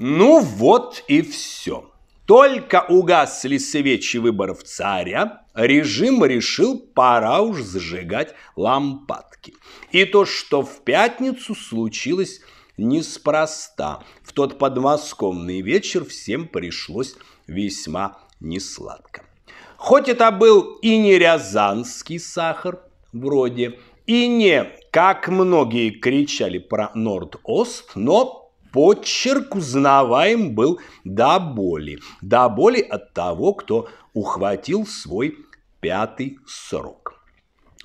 Ну вот и все. Только угасли свечи выборов царя, режим решил, пора уж сжигать лампадки. И то, что в пятницу случилось неспроста. В тот подмосковный вечер всем пришлось весьма несладко. Хоть это был и не рязанский сахар, вроде, и не, как многие кричали про Норд-Ост, но Подчерк узнаваем был до боли, до боли от того, кто ухватил свой пятый срок.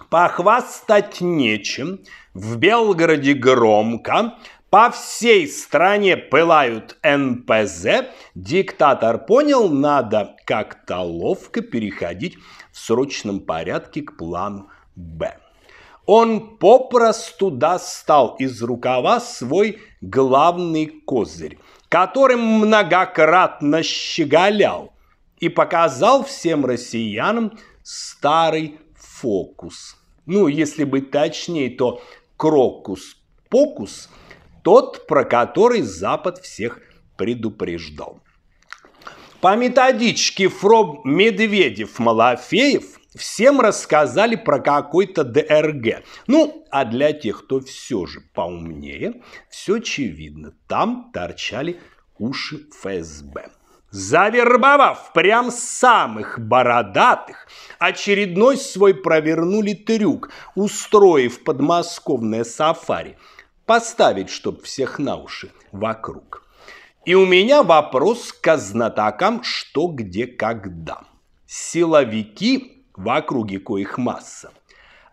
Похвастать нечем, в Белгороде громко, по всей стране пылают НПЗ, диктатор понял, надо как-то ловко переходить в срочном порядке к плану Б он попросту достал из рукава свой главный козырь, которым многократно щеголял и показал всем россиянам старый фокус. Ну, если быть точнее, то крокус-покус, тот, про который Запад всех предупреждал. По методичке Фроб Медведев-Малафеев – всем рассказали про какой-то ДРГ. Ну, а для тех, кто все же поумнее, все очевидно, там торчали уши ФСБ. Завербовав прям самых бородатых, очередной свой провернули трюк, устроив подмосковное сафари. Поставить, чтоб всех на уши вокруг. И у меня вопрос к знатокам что, где, когда. Силовики в округе коих масса.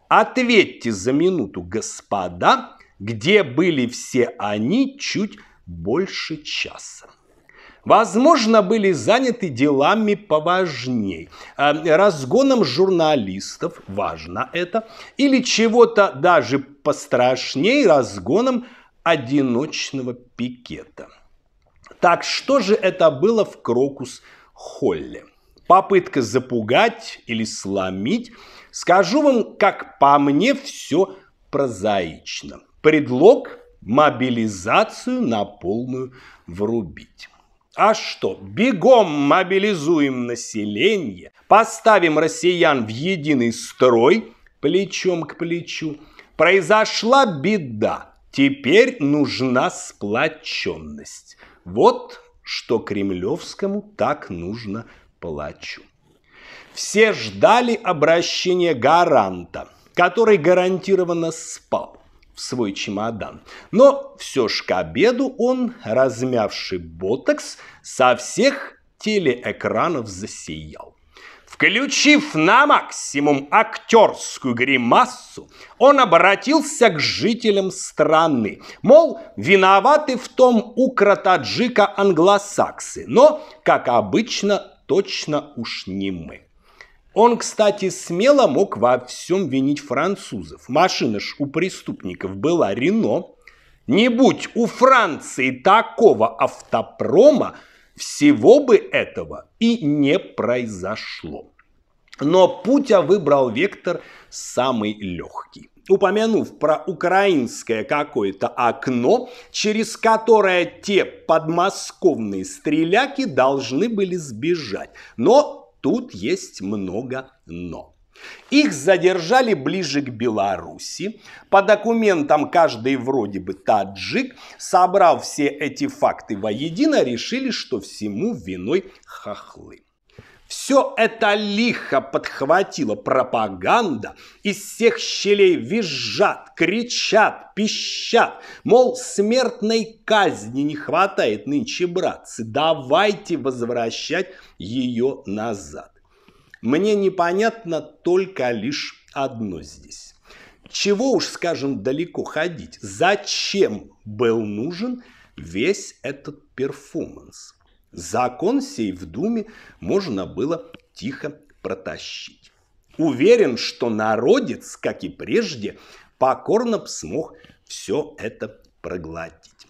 Ответьте за минуту, господа, где были все они чуть больше часа. Возможно, были заняты делами поважней, а, разгоном журналистов, важно это, или чего-то даже пострашней, разгоном одиночного пикета. Так что же это было в Крокус-Холле? попытка запугать или сломить. Скажу вам, как по мне, все прозаично. Предлог – мобилизацию на полную врубить. А что, бегом мобилизуем население, поставим россиян в единый строй, плечом к плечу. Произошла беда, теперь нужна сплоченность. Вот что кремлевскому так нужно плачу. Все ждали обращения гаранта, который гарантированно спал в свой чемодан. Но все ж к обеду он, размявший ботокс, со всех телеэкранов засиял. Включив на максимум актерскую гримассу, он обратился к жителям страны. Мол, виноваты в том укротаджика англосаксы, но, как обычно, точно уж не мы. Он, кстати, смело мог во всем винить французов. Машина ж у преступников была Рено. Не будь у Франции такого автопрома, всего бы этого и не произошло. Но Путя выбрал вектор самый легкий. Упомянув про украинское какое-то окно, через которое те подмосковные стреляки должны были сбежать. Но тут есть много «но». Их задержали ближе к Беларуси. По документам каждый вроде бы таджик. Собрав все эти факты воедино, решили, что всему виной хохлы. Все это лихо подхватила пропаганда. Из всех щелей визжат, кричат, пищат. Мол, смертной казни не хватает нынче, братцы. Давайте возвращать ее назад. Мне непонятно только лишь одно здесь. Чего уж, скажем, далеко ходить? Зачем был нужен весь этот перформанс? Закон сей в Думе можно было тихо протащить. Уверен, что народец, как и прежде, покорно б смог все это проглотить.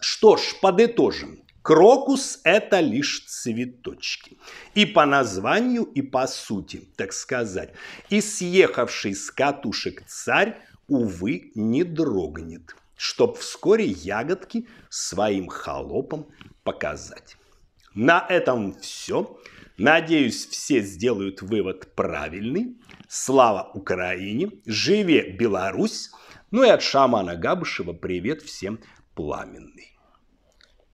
Что ж, подытожим. Крокус – это лишь цветочки. И по названию, и по сути, так сказать. И съехавший с катушек царь, увы, не дрогнет, чтоб вскоре ягодки своим холопом показать. На этом все. Надеюсь, все сделают вывод правильный. Слава Украине! Живе Беларусь! Ну и от шамана Габышева привет всем пламенный.